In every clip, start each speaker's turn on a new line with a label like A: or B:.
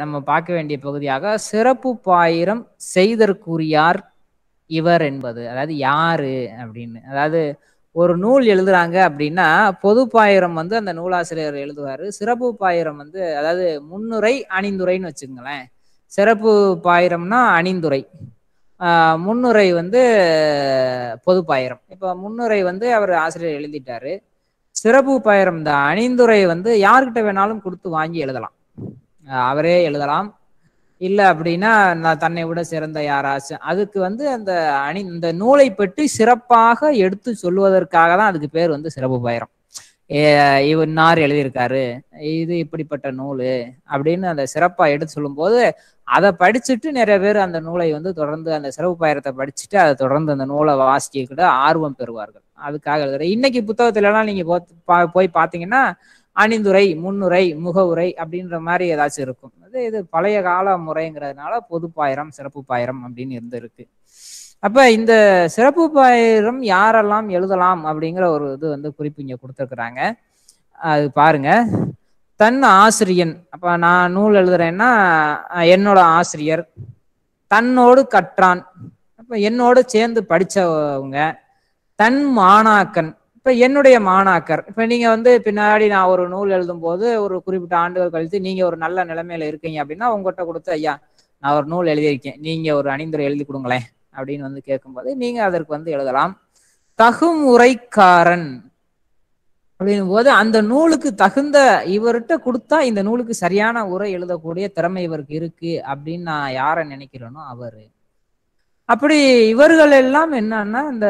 A: நம்ம பார்க்க வேண்டிய பகுதியாக சிறப்பு பாயிரம் செய்தற்குரியார் இவர் என்பது அதாவது யாரு அப்படின்னு அதாவது ஒரு நூல் எழுதுறாங்க அப்படின்னா பொது பாயிரம் வந்து அந்த நூலாசிரியர் எழுதுவார் சிறப்பு பாயிரம் வந்து அதாவது முன்னுரை அணிந்துரைன்னு வச்சுக்கோங்களேன் சிறப்பு பாயிரம்னா அணிந்துரை முன்னுரை வந்து பொது பாயிரம் இப்போ முன்னுரை வந்து அவர் ஆசிரியர் எழுதிட்டாரு சிறப்பு பாயிரம் இந்த அணிந்துரை வந்து யார்கிட்ட வேணாலும் கொடுத்து வாங்கி எழுதலாம் அவரே எழுதலாம் இல்ல அப்படின்னா நான் தன்னை விட சிறந்த யாராச்சும் அதுக்கு வந்து அந்த அணி இந்த நூலை பற்றி சிறப்பாக எடுத்து சொல்வதற்காக தான் அதுக்கு பேர் வந்து சிறப்பு பயிரம் இன்னார் எழுதியிருக்காரு இது இப்படிப்பட்ட நூல் அப்படின்னு அந்த சிறப்பா எடுத்து சொல்லும்போது அதை படிச்சுட்டு நிறைய பேர் அந்த நூலை வந்து தொடர்ந்து அந்த சிறப்பு பயிரத்தை படிச்சுட்டு அதை தொடர்ந்து அந்த நூலை வாசிக்கிட்டு ஆர்வம் பெறுவார்கள் அதுக்காக எழுதுறேன் இன்னைக்கு எல்லாம் நீங்க போய் பார்த்தீங்கன்னா அணிந்துரை முன்னுரை முகவுரை அப்படின்ற மாதிரி ஏதாச்சும் இருக்கும் அது இது பழைய கால முறைங்கிறதுனால பொது பாயிரம் சிறப்பு பாயிரம் அப்படின்னு இருந்திருக்கு அப்ப இந்த சிறப்பு பாயிரம் யாரெல்லாம் எழுதலாம் அப்படிங்கிற ஒரு இது வந்து குறிப்பு இங்க கொடுத்துருக்குறாங்க அது பாருங்க தன் ஆசிரியன் அப்ப நான் நூல் எழுதுறேன்னா என்னோட ஆசிரியர் தன்னோடு கற்றான் அப்ப என்னோடு சேர்ந்து படிச்சவங்க தன் மாணாக்கன் இப்போ என்னுடைய மாணாக்கர் இப்போ நீங்கள் வந்து பின்னாடி நான் ஒரு நூல் எழுதும் போது ஒரு குறிப்பிட்ட ஆண்டுகள் கழித்து நீங்கள் ஒரு நல்ல நிலைமையில இருக்கீங்க அப்படின்னா உங்கள்கிட்ட கொடுத்து ஐயா நான் ஒரு நூல் எழுதியிருக்கேன் நீங்கள் ஒரு அணிந்துரை எழுதி கொடுங்களேன் அப்படின்னு வந்து கேட்கும்போது நீங்கள் அதற்கு வந்து எழுதலாம் தகுமுறைக்காரன் அப்படின்னும் போது அந்த நூலுக்கு தகுந்த இவர்கிட்ட கொடுத்தா இந்த நூலுக்கு சரியான உரை எழுதக்கூடிய திறமை இவருக்கு இருக்கு அப்படின்னு நான் யாரை நினைக்கிறேனோ அவர் அப்படி இவர்கள் எல்லாம் என்னன்னா இந்த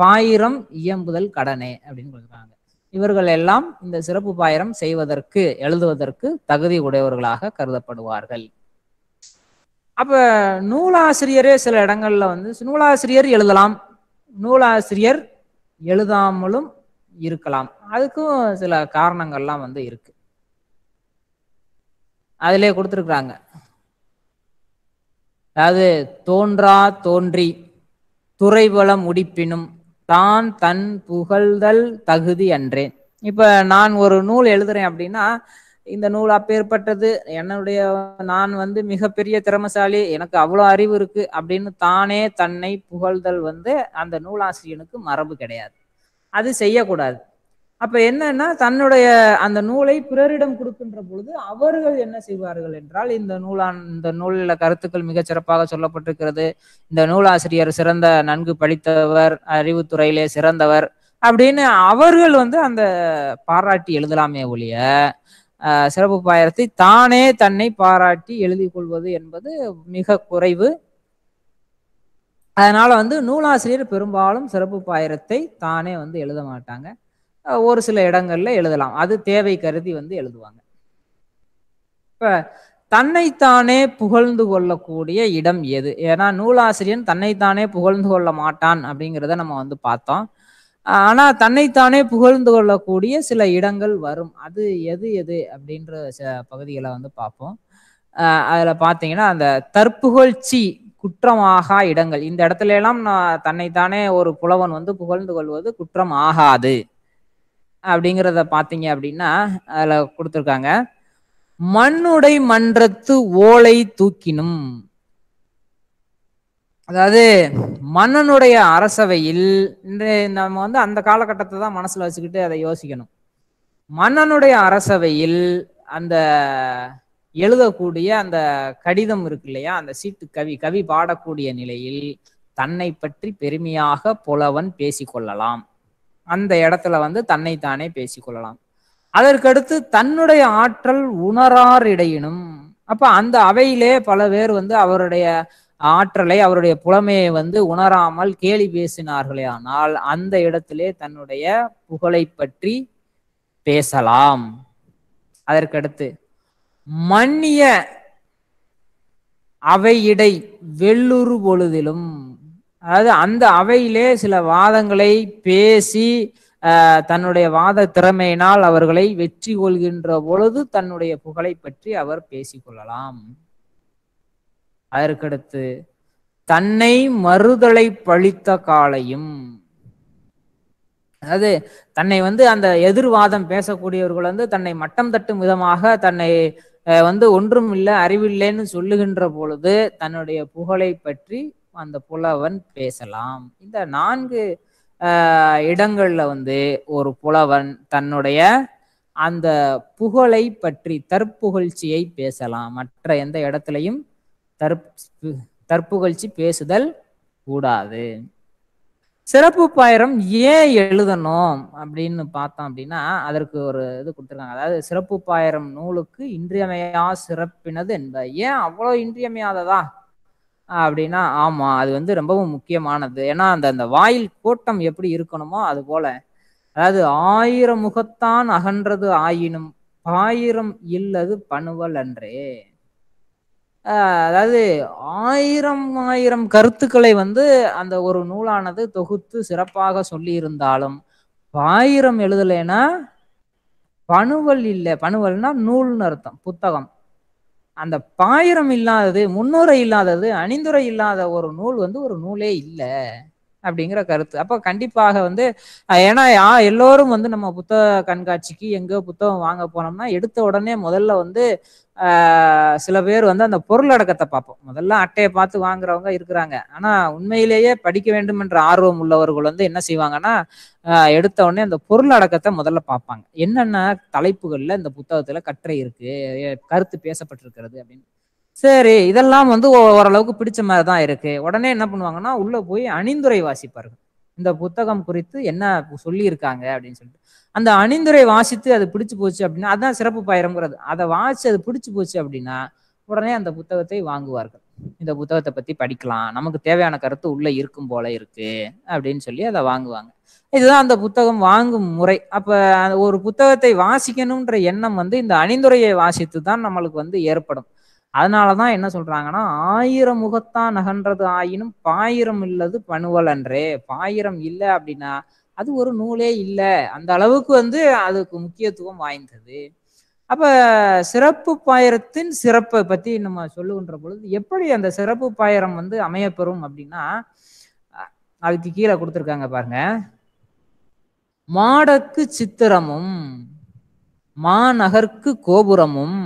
A: பாயிரம் இயம்புதல் கடனே அப்படின்னு கொடுக்குறாங்க இவர்கள் எல்லாம் இந்த சிறப்பு பாயிரம் செய்வதற்கு எழுதுவதற்கு தகுதி உடையவர்களாக கருதப்படுவார்கள் அப்ப நூலாசிரியரே சில இடங்கள்ல வந்து நூலாசிரியர் எழுதலாம் நூலாசிரியர் எழுதாமலும் இருக்கலாம் அதுக்கும் சில காரணங்கள்லாம் வந்து இருக்கு அதிலே கொடுத்துருக்குறாங்க அதாவது தோன்றா தோன்றி துறைபலம் முடிப்பினும் தான் தன் புகழ்தல் தகுதி என்றேன் இப்ப நான் ஒரு நூல் எழுதுறேன் அப்படின்னா இந்த நூல் அப்பேற்பட்டது என்னுடைய நான் வந்து மிகப்பெரிய திறமசாலி எனக்கு அவ்வளோ அறிவு இருக்கு அப்படின்னு தானே தன்னை புகழ்தல் வந்து அந்த நூலாசிரியனுக்கு மரபு கிடையாது அது செய்யக்கூடாது அப்ப என்னன்னா தன்னுடைய அந்த நூலை பிறரிடம் கொடுக்கின்ற பொழுது அவர்கள் என்ன செய்வார்கள் என்றால் இந்த நூலான் இந்த நூலில் கருத்துக்கள் மிகச் சிறப்பாக சொல்லப்பட்டிருக்கிறது இந்த நூலாசிரியர் சிறந்த நன்கு படித்தவர் அறிவுத்துறையிலே சிறந்தவர் அப்படின்னு அவர்கள் வந்து அந்த பாராட்டி எழுதலாமே ஒழிய சிறப்பு பாயரத்தை தானே தன்னை பாராட்டி எழுதி கொள்வது என்பது மிக குறைவு அதனால வந்து நூலாசிரியர் பெரும்பாலும் சிறப்பு பாயிரத்தை தானே வந்து எழுத மாட்டாங்க ஒரு சில இடங்கள்ல எழுதலாம் அது தேவை கருதி வந்து எழுதுவாங்க இப்ப தன்னைத்தானே புகழ்ந்து கொள்ளக்கூடிய இடம் எது ஏன்னா நூலாசிரியன் தன்னைத்தானே புகழ்ந்து கொள்ள மாட்டான் அப்படிங்கிறத நம்ம வந்து பார்த்தோம் ஆனால் தன்னைத்தானே புகழ்ந்து கொள்ளக்கூடிய சில இடங்கள் வரும் அது எது எது அப்படின்ற ச பகுதிகளை வந்து பார்ப்போம் அதில் பார்த்தீங்கன்னா அந்த தற்புகழ்ச்சி ஆகா இடங்கள் இந்த இடத்துல எல்லாம் நான் தன்னைத்தானே ஒரு புலவன் வந்து புகழ்ந்து கொள்வது குற்றம் ஆகாது அப்படிங்கிறத பார்த்தீங்க அப்படின்னா அதில் கொடுத்துருக்காங்க மண்ணுடை மன்றத்து ஓலை தூக்கினும் அதாவது மன்னனுடைய அரசவையில் நம்ம வந்து அந்த காலகட்டத்தை தான் மனசில் வச்சுக்கிட்டு அதை யோசிக்கணும் மன்னனுடைய அரசவையில் அந்த எழுதக்கூடிய அந்த கடிதம் இருக்கு இல்லையா அந்த சீட்டு கவி கவி பாடக்கூடிய நிலையில் தன்னை பற்றி பெருமையாக புலவன் பேசிக்கொள்ளலாம் அந்த இடத்துல வந்து தன்னைத்தானே பேசிக்கொள்ளலாம் அதற்கடுத்து தன்னுடைய ஆற்றல் உணரார் இடையினும் அப்ப அந்த அவையிலே பல பேர் வந்து அவருடைய ஆற்றலை அவருடைய புலமையை வந்து உணராமல் கேலி பேசினார்களே ஆனால் அந்த இடத்திலே தன்னுடைய புகழை பற்றி பேசலாம் அதற்கடுத்து மன்னிய அவையிடை வெள்ளுறு பொழுதிலும் அதாவது அந்த அவையிலே சில வாதங்களை பேசி தன்னுடைய வாத திறமையினால் அவர்களை வெற்றி கொள்கின்ற பொழுது தன்னுடைய புகழை பற்றி அவர் பேசிக்கொள்ளலாம் அதற்கடுத்து தன்னை மறுதலை பழித்த காலையும் அதாவது தன்னை வந்து அந்த எதிர்வாதம் பேசக்கூடியவர்கள் வந்து தன்னை மட்டம் தட்டும் விதமாக தன்னை வந்து ஒன்றும் இல்லை அறிவில்லைன்னு சொல்லுகின்ற பொழுது தன்னுடைய புகழை பற்றி அந்த புலவன் பேசலாம் இந்த நான்கு இடங்கள்ல வந்து ஒரு புலவன் தன்னுடைய அந்த புகழை பற்றி தற்புகழ்ச்சியை பேசலாம் மற்ற எந்த இடத்துலையும் தற்பு தற்புகழ்ச்சி பேசுதல் கூடாது சிறப்பு பாயிரம் ஏன் எழுதணும் அப்படின்னு பார்த்தோம் அப்படின்னா அதற்கு ஒரு இது கொடுத்துருக்காங்க அதாவது சிறப்பு பாயிரம் நூலுக்கு இன்றியமையா சிறப்பினது என்பது ஏன் அவ்வளோ இன்றியமையாததா அப்படின்னா ஆமா அது வந்து ரொம்பவும் முக்கியமானது ஏன்னா அந்த அந்த வாயில் கோட்டம் எப்படி இருக்கணுமோ அது போல அதாவது ஆயிரம் முகத்தான் அகன்றது ஆயினும் ஆயிரம் இல்லது பணுவல் அன்றே அதாவது ஆயிரம் ஆயிரம் கருத்துக்களை வந்து அந்த ஒரு நூலானது தொகுத்து சிறப்பாக சொல்லி இருந்தாலும் ஆயிரம் எழுதலைன்னா பணுவல் இல்லை பணுவல்னா நூல்னு அர்த்தம் புத்தகம் அந்த பாயிரம் இல்லாதது முன்னுரை இல்லாதது அணிந்துரை இல்லாத ஒரு நூல் வந்து ஒரு நூலே இல்லை அப்படிங்கிற கருத்து அப்போ கண்டிப்பாக வந்து ஏன்னா எல்லோரும் வந்து நம்ம புத்தக கண்காட்சிக்கு எங்கே புத்தகம் வாங்க போனோம்னா எடுத்த உடனே முதல்ல வந்து சில பேர் வந்து அந்த பொருளடக்கத்தை பார்ப்போம் முதல்ல அட்டையை பார்த்து வாங்குறவங்க இருக்கிறாங்க ஆனா உண்மையிலேயே படிக்க வேண்டும் என்ற ஆர்வம் உள்ளவர்கள் வந்து என்ன செய்வாங்கன்னா எடுத்த உடனே அந்த பொருளடக்கத்தை முதல்ல பார்ப்பாங்க என்னென்ன தலைப்புகள்ல இந்த புத்தகத்துல கற்றை இருக்கு கருத்து பேசப்பட்டிருக்கிறது அப்படின்னு சரி இதெல்லாம் வந்து ஓரளவுக்கு பிடிச்ச மாதிரி தான் இருக்கு உடனே என்ன பண்ணுவாங்கன்னா உள்ள போய் அணிந்துரை வாசிப்பார்கள் இந்த புத்தகம் குறித்து என்ன சொல்லியிருக்காங்க அப்படின்னு சொல்லிட்டு அந்த அணிந்துரை வாசித்து அது பிடிச்சு போச்சு அப்படின்னா அதுதான் சிறப்பு பயிரங்கிறது அதை வாசித்து அது பிடிச்சு போச்சு அப்படின்னா உடனே அந்த புத்தகத்தை வாங்குவார்கள் இந்த புத்தகத்தை பத்தி படிக்கலாம் நமக்கு தேவையான கருத்து உள்ள இருக்கும் போல இருக்கு அப்படின்னு சொல்லி அதை வாங்குவாங்க இதுதான் அந்த புத்தகம் வாங்கும் முறை அப்ப ஒரு புத்தகத்தை வாசிக்கணும்ன்ற எண்ணம் வந்து இந்த அணிந்துரையை வாசித்து தான் நம்மளுக்கு வந்து ஏற்படும் அதனால தான் என்ன சொல்றாங்கன்னா ஆயிரம் முகத்தான் நகன்றது ஆயினும் பாயிரம் இல்லது பணுவல் அன்றே பாயிரம் இல்லை அப்படின்னா அது ஒரு நூலே இல்லை அந்த அளவுக்கு வந்து அதுக்கு முக்கியத்துவம் வாய்ந்தது அப்ப சிறப்பு பாயிரத்தின் சிறப்பை பத்தி நம்ம சொல்லுகின்ற பொழுது எப்படி அந்த சிறப்பு பாயிரம் வந்து அமையப்பெறும் அப்படின்னா அதுக்கு கீழே கொடுத்துருக்காங்க பாருங்க மாடக்கு சித்திரமும் மாநகர்க்கு கோபுரமும்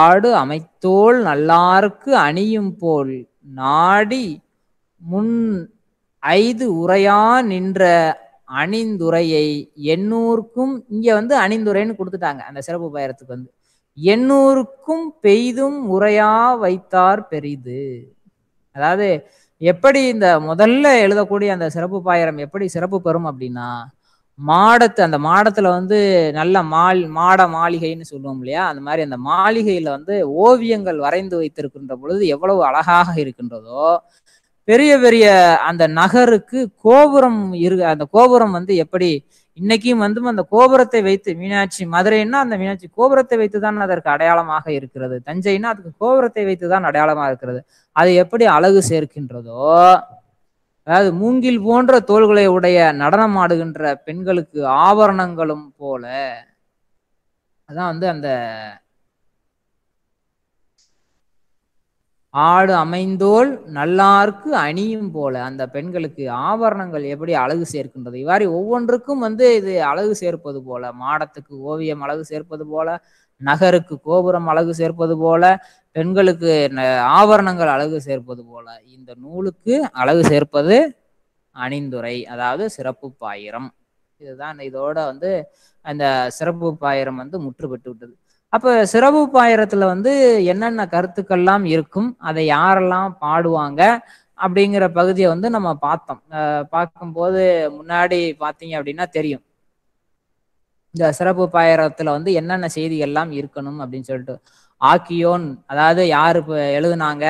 A: ஆடு அமைத்தோல் நல்லாருக்கு அணியும் போல் நாடி முன் ஐது உரையா நின்ற அணிந்துரையை எண்ணூருக்கும் இங்க வந்து அணிந்துரைன்னு கொடுத்துட்டாங்க அந்த சிறப்பு பயிரத்துக்கு வந்து எண்ணூருக்கும் பெய்தும் உரையா வைத்தார் பெரிது அதாவது எப்படி இந்த முதல்ல எழுதக்கூடிய அந்த சிறப்பு பாயிரம் எப்படி சிறப்பு பெறும் அப்படின்னா மாடத்து அந்த மாடத்துல வந்து நல்ல மால் மாட மாளிகைன்னு சொல்லுவோம் இல்லையா அந்த மாதிரி அந்த மாளிகையில வந்து ஓவியங்கள் வரைந்து வைத்திருக்கின்ற பொழுது எவ்வளவு அழகாக இருக்கின்றதோ பெரிய பெரிய அந்த நகருக்கு கோபுரம் இரு அந்த கோபுரம் வந்து எப்படி இன்னைக்கும் வந்து அந்த கோபுரத்தை வைத்து மீனாட்சி மதுரைன்னா அந்த மீனாட்சி கோபுரத்தை வைத்து தான் அதற்கு அடையாளமாக இருக்கிறது தஞ்சைன்னா அதுக்கு கோபுரத்தை வைத்து தான் அடையாளமாக இருக்கிறது அது எப்படி அழகு சேர்க்கின்றதோ அதாவது மூங்கில் போன்ற தோள்களை உடைய நடனம் ஆடுகின்ற பெண்களுக்கு ஆபரணங்களும் போல அதான் வந்து அந்த ஆடு அமைந்தோல் நல்லாருக்கு அணியும் போல அந்த பெண்களுக்கு ஆபரணங்கள் எப்படி அழகு சேர்க்கின்றது இவ்வாறு ஒவ்வொன்றுக்கும் வந்து இது அழகு சேர்ப்பது போல மாடத்துக்கு ஓவியம் அழகு சேர்ப்பது போல நகருக்கு கோபுரம் அழகு சேர்ப்பது போல பெண்களுக்கு ஆபரணங்கள் அழகு சேர்ப்பது போல இந்த நூலுக்கு அழகு சேர்ப்பது அணிந்துரை அதாவது சிறப்பு பாயிரம் இதுதான் இதோட வந்து அந்த சிறப்பு பாயிரம் வந்து முற்றுப்பட்டு விட்டது அப்போ சிறப்பு பாயிரத்துல வந்து என்னென்ன கருத்துக்கள்லாம் இருக்கும் அதை யாரெல்லாம் பாடுவாங்க அப்படிங்கிற பகுதியை வந்து நம்ம பார்த்தோம் பார்க்கும்போது முன்னாடி பார்த்தீங்க அப்படின்னா தெரியும் இந்த சிறப்பு பாயிரத்துல வந்து என்னென்ன செய்தி எல்லாம் இருக்கணும் அப்படின்னு சொல்லிட்டு ஆக்கியோன் அதாவது யார் இப்போ எழுதுனாங்க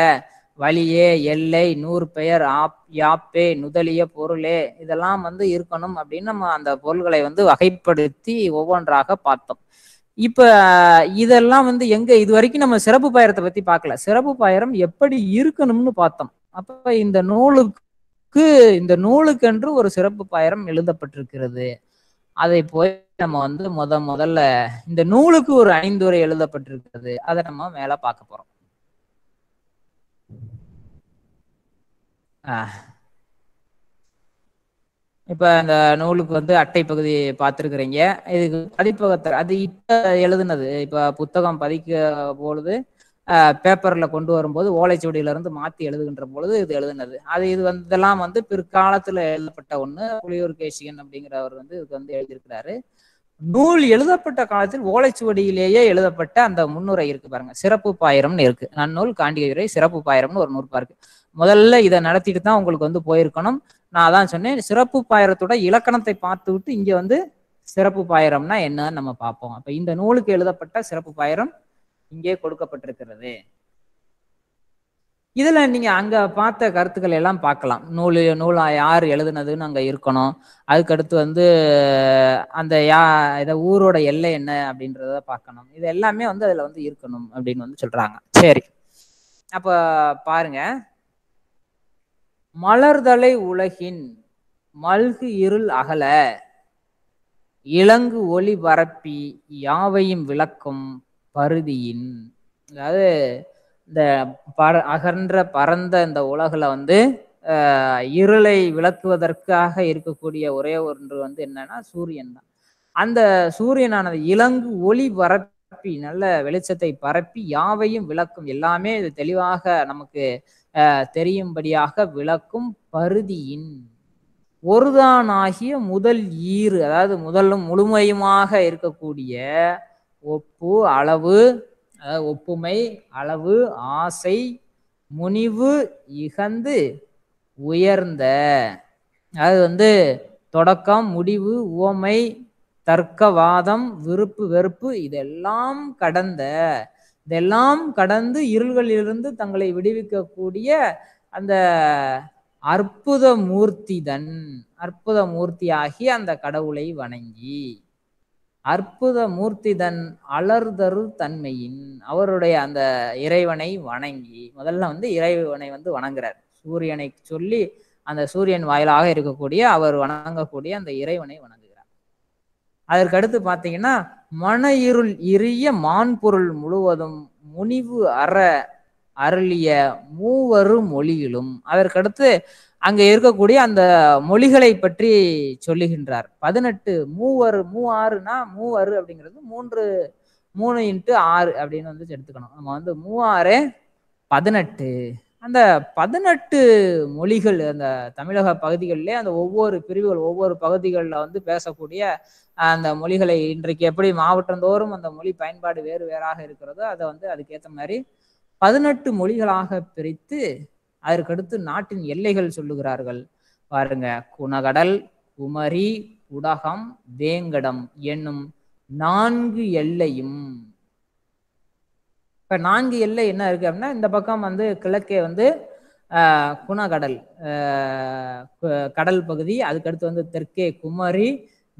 A: வழியே எல்லை நூறு பெயர் ஆப் யாப்பே நுதலிய பொருளே இதெல்லாம் வந்து இருக்கணும் அப்படின்னு நம்ம அந்த பொருள்களை வந்து வகைப்படுத்தி ஒவ்வொன்றாக பார்த்தோம் இப்ப இதெல்லாம் வந்து எங்க இது வரைக்கும் நம்ம சிறப்பு பாயிரத்தை பத்தி பார்க்கல சிறப்பு பாயிரம் எப்படி இருக்கணும்னு பார்த்தோம் அப்ப இந்த நூலுக்கு இந்த நூலுக்கென்று ஒரு சிறப்பு பாயிரம் எழுதப்பட்டிருக்கிறது அதை போய் நம்ம வந்து முத முதல்ல இந்த நூலுக்கு ஒரு ஐந்துரை எழுதப்பட்டிருக்கிறது அதை நம்ம மேல பார்க்க போறோம் இப்ப இந்த நூலுக்கு வந்து அட்டை பகுதி பார்த்துருக்குறீங்க இதுக்கு பதிப்பகத்தை அது இப்ப எழுதுனது இப்ப புத்தகம் பதிக்க பொழுது பேப்பரில் கொண்டு வரும்போது ஓலைச்சுவடியிலிருந்து மாற்றி எழுதுகின்ற பொழுது இது எழுதுனது அது இது வந்து இதெல்லாம் வந்து பிற்காலத்தில் எழுதப்பட்ட ஒன்று புலியூர் கேசிகன் அப்படிங்கிறவர் வந்து இதுக்கு வந்து எழுதியிருக்கிறாரு நூல் எழுதப்பட்ட காலத்தில் ஓலைச்சுவடியிலேயே எழுதப்பட்ட அந்த முன்னுரை இருக்கு பாருங்க சிறப்பு பாயிரம்னு இருக்கு நன்னூல் காண்டிகையுரை சிறப்பு பாயிரம்னு ஒரு நூற்பா இருக்கு முதல்ல இதை நடத்திட்டு தான் உங்களுக்கு வந்து போயிருக்கணும் நான் அதான் சொன்னேன் சிறப்பு பாயிரத்தோட இலக்கணத்தை பார்த்து விட்டு இங்க வந்து சிறப்பு பாயிரம்னா என்னன்னு நம்ம பார்ப்போம் அப்ப இந்த நூலுக்கு எழுதப்பட்ட சிறப்பு பாயிரம் இங்கே கொடுக்கப்பட்டிருக்கிறது இதுல நீங்க அங்க பார்த்த கருத்துக்கள் எல்லாம் பார்க்கலாம் நூல் நூலா யார் எழுதுனதுன்னு அங்க இருக்கணும் அதுக்கடுத்து வந்து அந்த யா இதை ஊரோட எல்லை என்ன அப்படின்றத பார்க்கணும் இது எல்லாமே வந்து அதுல வந்து இருக்கணும் அப்படின்னு வந்து சொல்றாங்க சரி அப்ப பாருங்க மலர்தலை உலகின் மல்கு இருள் அகல இளங்கு ஒளி பரப்பி யாவையும் விளக்கும் பருதியின் அதாவது இந்த பர அகன்ற பரந்த இந்த உலகில் வந்து இருளை விளக்குவதற்காக இருக்கக்கூடிய ஒரே ஒன்று வந்து என்னன்னா சூரியன் தான் அந்த சூரியனானது இலங்கு ஒளி பரப்பி நல்ல வெளிச்சத்தை பரப்பி யாவையும் விளக்கும் எல்லாமே இது தெளிவாக நமக்கு தெரியும்படியாக விளக்கும் பருதியின் ஒருதான் ஆகிய முதல் ஈறு அதாவது முதலும் முழுமையுமாக இருக்கக்கூடிய ஒப்பு அளவு ஒப்புமை அளவு ஆசை முனிவு இகந்து உயர்ந்த அது வந்து தொடக்கம் முடிவு உவமை தர்க்கவாதம் விருப்பு வெறுப்பு இதெல்லாம் கடந்த இதெல்லாம் கடந்து இருள்களிலிருந்து தங்களை விடுவிக்கக்கூடிய அந்த அற்புத மூர்த்திதன் அற்புத மூர்த்தியாகி அந்த கடவுளை வணங்கி அற்புத மூர்த்தி தன் அலர்தரு தன்மையின் அவருடைய அந்த இறைவனை வணங்கி முதல்ல வந்து இறைவனை வந்து வணங்குறார் சூரியனை சொல்லி அந்த சூரியன் வாயிலாக இருக்கக்கூடிய அவர் வணங்கக்கூடிய அந்த இறைவனை வணங்குகிறார் அதற்கடுத்து பார்த்தீங்கன்னா மன இருள் மான் பொருள் முழுவதும் முனிவு அற அருளிய மூவரு மொழியிலும் அதற்கடுத்து அங்கே இருக்கக்கூடிய அந்த மொழிகளை பற்றி சொல்லுகின்றார் பதினெட்டு மூவரு மூ ஆறுனா மூவரு அப்படிங்கிறது மூன்று மூணு இன்ட்டு ஆறு அப்படின்னு வந்து எடுத்துக்கணும் நம்ம வந்து மூவாறு பதினெட்டு அந்த பதினெட்டு மொழிகள் அந்த தமிழக பகுதிகளிலே அந்த ஒவ்வொரு பிரிவுகள் ஒவ்வொரு பகுதிகளில் வந்து பேசக்கூடிய அந்த மொழிகளை இன்றைக்கு எப்படி மாவட்டந்தோறும் அந்த மொழி பயன்பாடு வேறு வேறாக இருக்கிறதோ அதை வந்து அதுக்கேற்ற மாதிரி பதினெட்டு மொழிகளாக பிரித்து அதற்கடுத்து நாட்டின் எல்லைகள் சொல்லுகிறார்கள் பாருங்க குணகடல் குமரி உடகம் வேங்கடம் என்னும் நான்கு எல்லையும் இப்ப நான்கு எல்லை என்ன இருக்கு அப்படின்னா இந்த பக்கம் வந்து கிழக்கே வந்து குணகடல் கடல் பகுதி அதுக்கடுத்து வந்து தெற்கே குமரி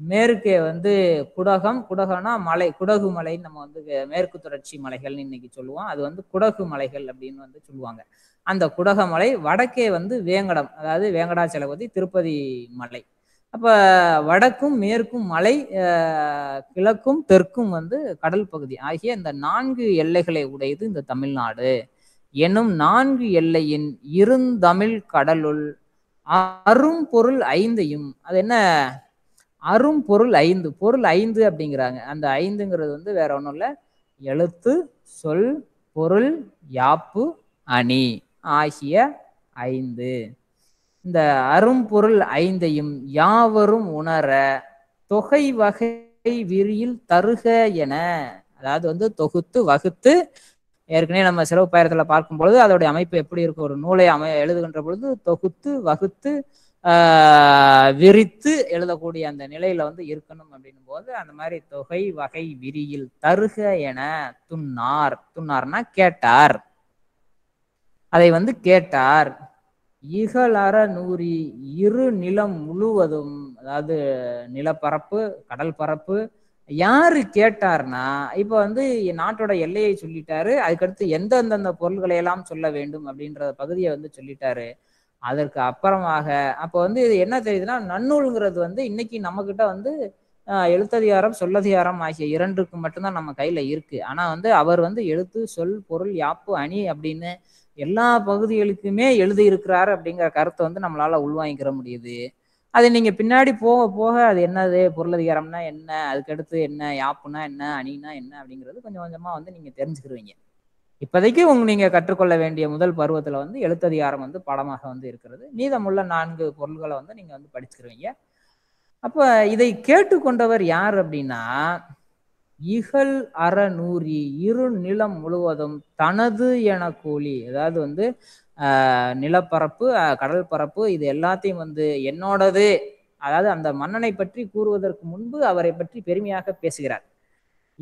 A: மேற்கே வந்து குடகம் குடகம்னா மலை குடகு மலைன்னு நம்ம வந்து மேற்கு தொடர்ச்சி மலைகள்னு இன்னைக்கு சொல்லுவோம் அது வந்து குடகு மலைகள் அப்படின்னு வந்து சொல்லுவாங்க அந்த குடக மலை வடக்கே வந்து வேங்கடம் அதாவது வேங்கடாச்சலபதி திருப்பதி மலை அப்போ வடக்கும் மேற்கும் மலை கிழக்கும் தெற்கும் வந்து கடல் பகுதி ஆகிய இந்த நான்கு எல்லைகளை உடையது இந்த தமிழ்நாடு எனும் நான்கு எல்லையின் இருந்தமிழ் கடலுள் அரும்பொருள் ஐந்தையும் அது என்ன அரும் பொருள் ஐந்து பொருள் ஐந்து அப்படிங்கிறாங்க அந்த ஐந்துங்கிறது வந்து வேற ஒன்றும் இல்லை எழுத்து சொல் பொருள் யாப்பு அணி ஆகிய ஐந்து இந்த அரும்பொருள் ஐந்தையும் யாவரும் உணர தொகை வகை விரியில் தருக என அதாவது வந்து தொகுத்து வகுத்து ஏற்கனவே நம்ம சிறப்பு பயிரத்தில் பார்க்கும் பொழுது அதோடைய அமைப்பு எப்படி இருக்கும் ஒரு நூலை அமை எழுதுகின்ற பொழுது தொகுத்து வகுத்து விரித்து எழுதக்கூடிய அந்த நிலையில வந்து இருக்கணும் அப்படின்னும் போது அந்த மாதிரி தொகை வகை விரியில் தருக என துன்னார் துன்னார்னா கேட்டார் அதை வந்து கேட்டார் இகலற நூறி இரு நிலம் முழுவதும் அதாவது நிலப்பரப்பு கடல் பரப்பு யாரு கேட்டார்னா இப்போ வந்து நாட்டோட எல்லையை சொல்லிட்டாரு அதுக்கடுத்து எந்தெந்தந்த பொருள்களை எல்லாம் சொல்ல வேண்டும் அப்படின்ற பகுதியை வந்து சொல்லிட்டாரு அதற்கு அப்புறமாக அப்போ வந்து இது என்ன தெரியுதுன்னா நன்னூல்ங்கிறது வந்து இன்னைக்கு நம்மக்கிட்ட வந்து எழுத்ததிகாரம் சொல்லதிகாரம் ஆகிய இரண்டுக்கு மட்டும்தான் நம்ம கையில் இருக்கு ஆனால் வந்து அவர் வந்து எழுத்து சொல் பொருள் யாப்பு அணி அப்படின்னு எல்லா பகுதிகளுக்குமே எழுதியிருக்கிறாரு அப்படிங்கிற கருத்தை வந்து நம்மளால உள்வாங்கிக்கிற முடியுது அது நீங்கள் பின்னாடி போக போக அது என்னது பொருளதிகாரம்னா என்ன அதுக்கடுத்து என்ன யாப்புனா என்ன அணினா என்ன அப்படிங்கிறது கொஞ்சம் கொஞ்சமாக வந்து நீங்கள் தெரிஞ்சுக்கிருவீங்க இப்போதைக்கு உங்க நீங்க கற்றுக்கொள்ள வேண்டிய முதல் பருவத்துல வந்து எழுத்ததிகாரம் வந்து படமாக வந்து இருக்கிறது மீதமுள்ள நான்கு பொருள்களை வந்து நீங்க வந்து படிச்சுக்கிறீங்க அப்ப இதை கேட்டுக்கொண்டவர் யார் அப்படின்னா இகல் அறநூறி இரு நிலம் முழுவதும் தனது என கூலி அதாவது வந்து நிலப்பரப்பு கடல் பரப்பு இது எல்லாத்தையும் வந்து என்னோடது அதாவது அந்த மன்னனை பற்றி கூறுவதற்கு முன்பு அவரை பற்றி பெருமையாக பேசுகிறார்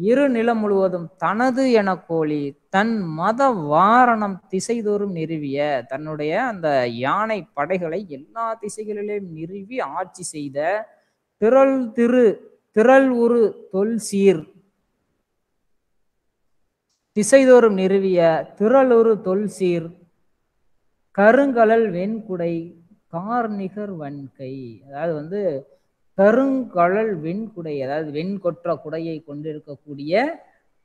A: இரு நிலம் முழுவதும் தனது என கோழி தன் மத வாரணம் திசைதோறும் நிறுவிய தன்னுடைய அந்த யானை படைகளை எல்லா திசைகளிலும் நிறுவி ஆட்சி செய்த திரள் திரு திரள் உரு தொல் சீர் திசைதோறும் நிறுவிய உரு தொல் சீர் கருங்கலல் வெண்குடை கார்நிகர் வன்கை அதாவது வந்து கருங்கழல் வெண்குடை அதாவது வெண்கொற்ற குடையை கொண்டிருக்கக்கூடிய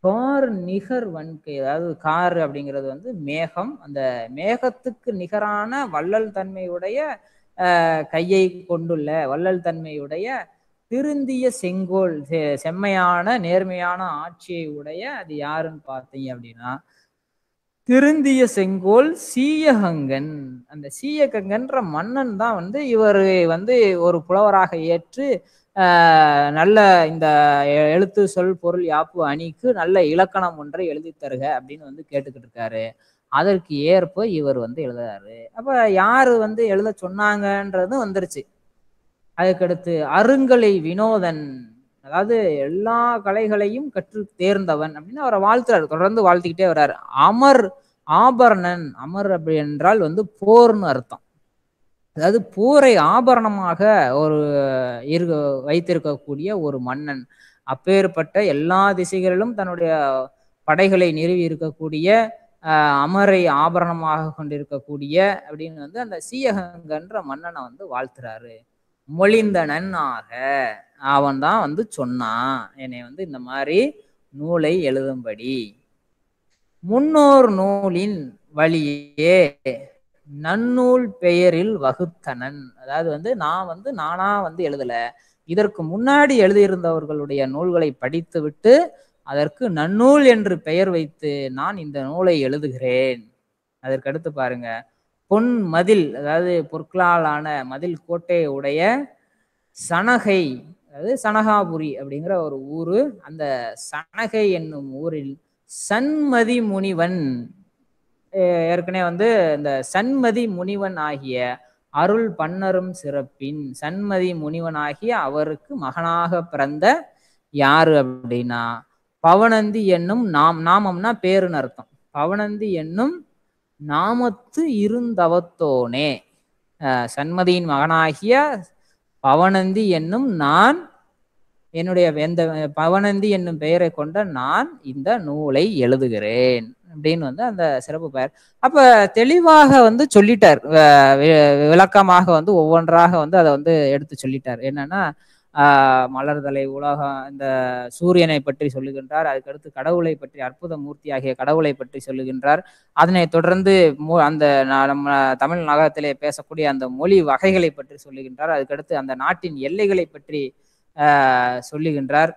A: கார் நிகர் வன்கை அதாவது கார் அப்படிங்கிறது வந்து மேகம் அந்த மேகத்துக்கு நிகரான வள்ளல் தன்மையுடைய கையை கொண்டுள்ள வள்ளல் தன்மையுடைய திருந்திய செங்கோல் செம்மையான நேர்மையான ஆட்சியை உடைய அது யாருன்னு பார்த்தீங்க அப்படின்னா திருந்திய செங்கோல் சீயகங்கன் அந்த சீயகங்கன்ற மன்னன் தான் வந்து இவர் வந்து ஒரு புலவராக ஏற்று நல்ல இந்த எழுத்து சொல் பொருள் யாப்பு அணிக்கு நல்ல இலக்கணம் ஒன்றை எழுதி தருக அப்படின்னு வந்து கேட்டுக்கிட்டு இருக்காரு அதற்கு ஏற்ப இவர் வந்து எழுதுறாரு அப்ப யாரு வந்து எழுத சொன்னாங்கன்றதும் வந்துருச்சு அதுக்கடுத்து அருங்கலை வினோதன் அதாவது எல்லா கலைகளையும் கற்று தேர்ந்தவன் அப்படின்னு அவரை வாழ்த்துறாரு தொடர்ந்து வாழ்த்திக்கிட்டே வர்றாரு அமர் ஆபரணன் அமர் அப்படி என்றால் வந்து போர்னு அர்த்தம் அதாவது போரை ஆபரணமாக ஒரு இரு வைத்திருக்கக்கூடிய ஒரு மன்னன் அப்பேற்பட்ட எல்லா திசைகளிலும் தன்னுடைய படைகளை நிறுவி இருக்கக்கூடிய அமரை ஆபரணமாக கொண்டிருக்கக்கூடிய அப்படின்னு வந்து அந்த சீயகங்கன்ற மன்னனை வந்து வாழ்த்துறாரு மொழிந்தனன் ஆக அவன் தான் வந்து சொன்னான் என்னை வந்து இந்த மாதிரி நூலை எழுதும்படி முன்னோர் நூலின் வழியே நன்னூல் பெயரில் வகுத்தனன் அதாவது வந்து நான் வந்து நானா வந்து எழுதல இதற்கு முன்னாடி எழுதியிருந்தவர்களுடைய நூல்களை படித்துவிட்டு அதற்கு நன்னூல் என்று பெயர் வைத்து நான் இந்த நூலை எழுதுகிறேன் அதற்கடுத்து பாருங்க பொன் மதில் அதாவது பொற்களாலான மதில் கோட்டையை உடைய சனகை அதாவது சனகாபுரி அப்படிங்கிற ஒரு ஊர் அந்த சனகை என்னும் ஊரில் சண்மதி முனிவன் ஏற்கனவே வந்து இந்த சண்மதி முனிவன் ஆகிய அருள் பன்னரும் சிறப்பின் சண்மதி முனிவன் ஆகிய அவருக்கு மகனாக பிறந்த யாரு அப்படின்னா பவனந்தி என்னும் நாம் நாமம்னா பேருன்னு அர்த்தம் பவனந்தி என்னும் நாமத்து இருந்தவத்தோனே சண்மதியின் மகனாகிய பவனந்தி என்னும் நான் என்னுடைய எந்த பவனந்தி என்னும் பெயரை கொண்ட நான் இந்த நூலை எழுதுகிறேன் அப்படின்னு வந்து அந்த சிறப்பு பெயர் அப்ப தெளிவாக வந்து சொல்லிட்டார் விளக்கமாக வந்து ஒவ்வொன்றாக வந்து அதை வந்து எடுத்து சொல்லிட்டார் என்னன்னா மலர்தலை உலகம் இந்த சூரியனை பற்றி சொல்லுகின்றார் அதுக்கடுத்து கடவுளை பற்றி அற்புத மூர்த்தி ஆகிய கடவுளை பற்றி சொல்லுகின்றார் அதனைத் தொடர்ந்து அந்த நம்ம தமிழ் நகரத்திலே பேசக்கூடிய அந்த மொழி வகைகளை பற்றி சொல்லுகின்றார் அதுக்கடுத்து அந்த நாட்டின் எல்லைகளை பற்றி சொல்லுகின்றார்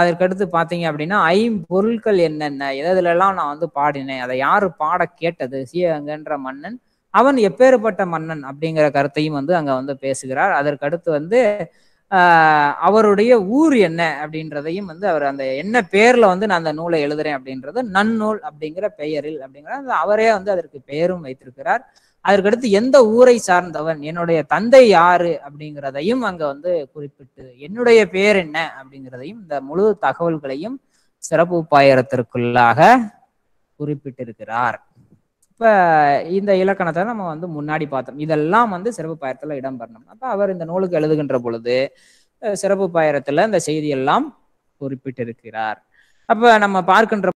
A: அதற்கடுத்து பார்த்தீங்க அப்படின்னா ஐம்பொருட்கள் என்னென்ன எதிலெல்லாம் நான் வந்து பாடினேன் அதை யார் பாட கேட்டது சீகங்கன்ற மன்னன் அவன் எப்பேற்பட்ட மன்னன் அப்படிங்கிற கருத்தையும் வந்து அங்கே வந்து பேசுகிறார் அதற்கடுத்து வந்து அவருடைய ஊர் என்ன அப்படின்றதையும் வந்து அவர் அந்த என்ன பேர்ல வந்து நான் அந்த நூலை எழுதுறேன் அப்படின்றது நன்னூல் அப்படிங்கிற பெயரில் அப்படிங்கிற அவரே வந்து அதற்கு பெயரும் வைத்திருக்கிறார் அதற்கடுத்து எந்த ஊரை சார்ந்தவன் என்னுடைய தந்தை யாரு அப்படிங்கிறதையும் அங்க வந்து குறிப்பிட்டு என்னுடைய பேர் என்ன அப்படிங்கிறதையும் இந்த முழு தகவல்களையும் சிறப்பு பாயிரத்திற்குள்ளாக குறிப்பிட்டிருக்கிறார் இப்போ இந்த இலக்கணத்தை நம்ம வந்து முன்னாடி பார்த்தோம் இதெல்லாம் வந்து சிறப்பு இடம் இடம்பெறணும் அப்போ அவர் இந்த நூலுக்கு எழுதுகின்ற பொழுது சிறப்பு பாயரத்தில் இந்த செய்தியெல்லாம் குறிப்பிட்டிருக்கிறார் அப்போ நம்ம பார்க்கின்ற